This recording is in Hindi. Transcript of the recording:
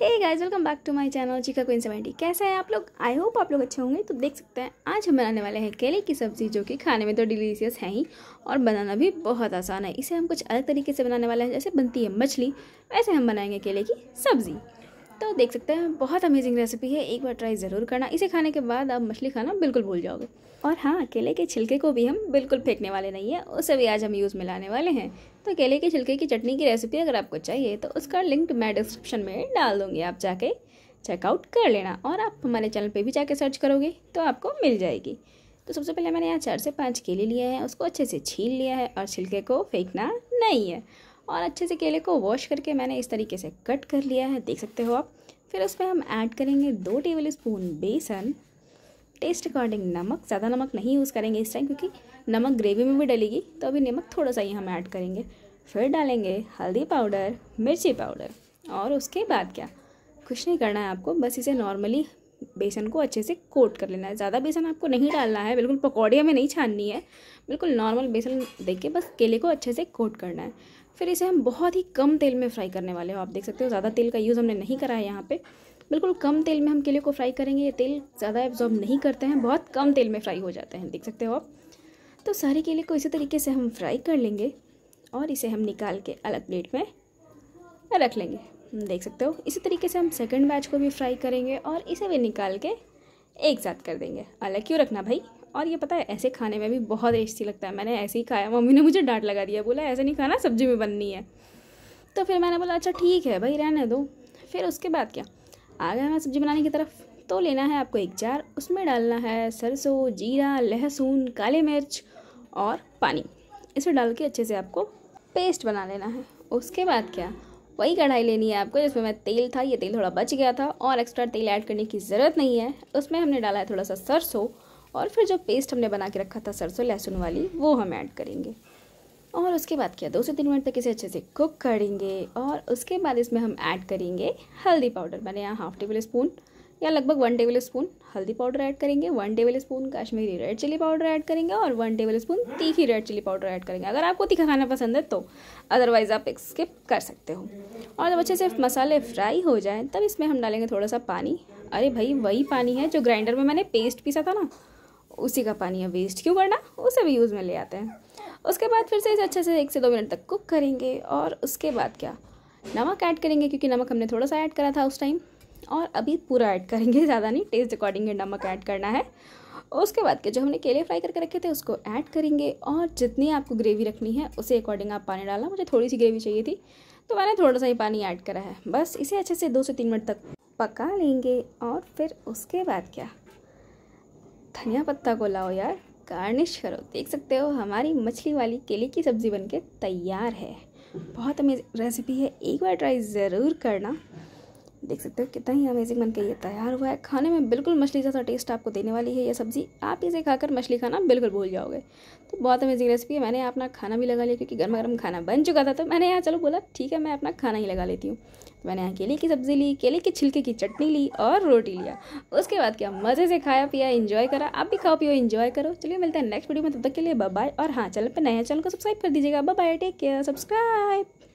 hey guys welcome back to my channel चिका क्वीन सेवेंटी कैसे है आप लोग आई होप आप लोग अच्छे होंगे तो देख सकते हैं आज हम बनाने वाले हैं केले की सब्ज़ी जो कि खाने में तो डिलीशियस है ही और बनाना भी बहुत आसान है इसे हम कुछ अलग तरीके से बनाने वाले हैं जैसे बनती है मछली वैसे हम बनाएंगे केले की सब्ज़ी तो देख सकते हैं बहुत अमेजिंग रेसिपी है एक बार ट्राई ज़रूर करना इसे खाने के बाद आप मछली खाना बिल्कुल भूल जाओगे और हाँ केले के छिलके को भी हम बिल्कुल फेंकने वाले नहीं है उसे भी आज हम यूज़ में लाने वाले हैं तो केले के छिलके की चटनी की रेसिपी अगर आपको चाहिए तो उसका लिंक मैं डिस्क्रिप्शन में डाल दूँगी आप जाके चेकआउट कर लेना और आप हमारे चैनल पर भी जाके सर्च करोगे तो आपको मिल जाएगी तो सबसे पहले मैंने यहाँ चार से पाँच केले लिए हैं उसको अच्छे से छील लिया है और छिलके को फेंकना नहीं है और अच्छे से केले को वॉश करके मैंने इस तरीके से कट कर लिया है देख सकते हो आप फिर उसमें हम ऐड करेंगे दो टेबल स्पून बेसन टेस्ट अकॉर्डिंग नमक ज़्यादा नमक नहीं यूज़ करेंगे इस टाइम क्योंकि नमक ग्रेवी में भी डलेगी तो अभी नमक थोड़ा सा ही हम ऐड करेंगे फिर डालेंगे हल्दी पाउडर मिर्ची पाउडर और उसके बाद क्या कुछ नहीं करना है आपको बस इसे नॉर्मली बेसन को अच्छे से कोट कर लेना है ज़्यादा बेसन आपको नहीं डालना है बिल्कुल पकौड़िया में नहीं छाननी है बिल्कुल नॉर्मल बेसन दे के बस केले को अच्छे से कोट करना है फिर इसे हम बहुत ही कम तेल में फ्राई करने वाले हो आप देख सकते हो ज़्यादा तेल का यूज़ हमने नहीं करा है यहाँ पर बिल्कुल कम तेल में हम केले को फ्राई करेंगे ये तेल ज़्यादा एब्जॉर्ब नहीं करते हैं बहुत कम तेल में फ्राई हो जाते हैं देख सकते हो आप तो सारे केले को इसी तरीके से हम फ्राई कर लेंगे और इसे हम निकाल के अलग प्लेट में रख लेंगे देख सकते हो इसी तरीके से हम सेकंड बैच को भी फ्राई करेंगे और इसे भी निकाल के एक साथ कर देंगे अलग क्यों रखना भाई और ये पता है ऐसे खाने में भी बहुत टेस्टी लगता है मैंने ऐसे ही खाया मम्मी ने मुझे डांट लगा दिया बोला ऐसे नहीं खाना सब्जी में बननी है तो फिर मैंने बोला अच्छा ठीक है भाई रहने दो फिर उसके बाद क्या आ गया मैं सब्ज़ी बनाने की तरफ तो लेना है आपको एक जार उसमें डालना है सरसों जीरा लहसुन काले मिर्च और पानी इसे डाल के अच्छे से आपको पेस्ट बना लेना है उसके बाद क्या वही कढ़ाई लेनी है आपको जिसमें मैं तेल था ये तेल थोड़ा बच गया था और एक्स्ट्रा तेल ऐड करने की ज़रूरत नहीं है उसमें हमने डाला है थोड़ा सा सरसों और फिर जो पेस्ट हमने बना के रखा था सरसों लहसुन वाली वो हम ऐड करेंगे और उसके बाद क्या दो से तीन मिनट तक इसे अच्छे से कुक करेंगे और उसके बाद इसमें हम ऐड करेंगे हल्दी पाउडर मैंने यहाँ हाफ टेबल स्पून या लगभग वन टेबल स्पून हल्दी पाउडर ऐड करेंगे one tablespoon Kashmiri red chilli powder add करेंगे और वन टेबल स्पून तीखी रेड चिली पाउडर ऐड करेंगे अगर आपको तीखा खाना पसंद है तो अदरवाइज़ आप स्किप कर सकते हो और जब अच्छे से मसाले फ्राई हो जाएँ तब इसमें हम डालेंगे थोड़ा सा पानी अरे भाई वही पानी है जो ग्राइंडर में मैंने पेस्ट पीसा था ना उसी का पानी अब वेस्ट क्यों करना उसे भी यूज़ में ले आते हैं उसके बाद फिर से इसे अच्छे से एक से दो मिनट तक कुक करेंगे और उसके बाद क्या नमक ऐड करेंगे क्योंकि नमक हमने थोड़ा सा ऐड करा था उस टाइम और अभी पूरा ऐड करेंगे ज़्यादा नहीं टेस्ट अकॉर्डिंग नमक ऐड करना है उसके बाद के जो हमने केले फ्राई करके रखे थे उसको ऐड करेंगे और जितनी आपको ग्रेवी रखनी है उसे अकॉर्डिंग आप पानी डाला मुझे थोड़ी सी ग्रेवी चाहिए थी तो मैंने थोड़ा सा ही पानी ऐड करा है बस इसे अच्छे से दो से तीन मिनट तक पका लेंगे और फिर उसके बाद क्या धनिया पत्ता को लाओ यार गार्निश करो देख सकते हो हमारी मछली वाली केले की सब्ज़ी बनके तैयार है बहुत अमेजिंग रेसिपी है एक बार ट्राई ज़रूर करना देख सकते हो कितना ही अमेजिंग बनकर ये तैयार हुआ है खाने में बिल्कुल मछली जैसा टेस्ट आपको देने वाली है ये सब्ज़ी आप इसे खाकर मछली खाना बिल्कुल भूल जाओगे तो बहुत अमेजिंग रेसिपी है मैंने अपना खाना भी लगा लिया क्योंकि गर्मा गर्म खाना बन चुका था तो मैंने यहाँ चलो बोला ठीक है मैं अपना खाना ही लगा लेती हूँ तो मैंने यहाँ केले की सब्ज़ी ली केले के छिलके की चटनी ली और रोटी लिया उसके बाद क्या मज़े से खाया पिया इन्जॉय करा आप भी खाओ पियो इन्जॉय करो चलिए मिलते हैं नेक्स्ट वीडियो में तब तक के लिए बाय और हाँ चैनल पर नया चैनल को सब्सक्राइब कर दीजिएगा बाय टेक केयर सब्सक्राइब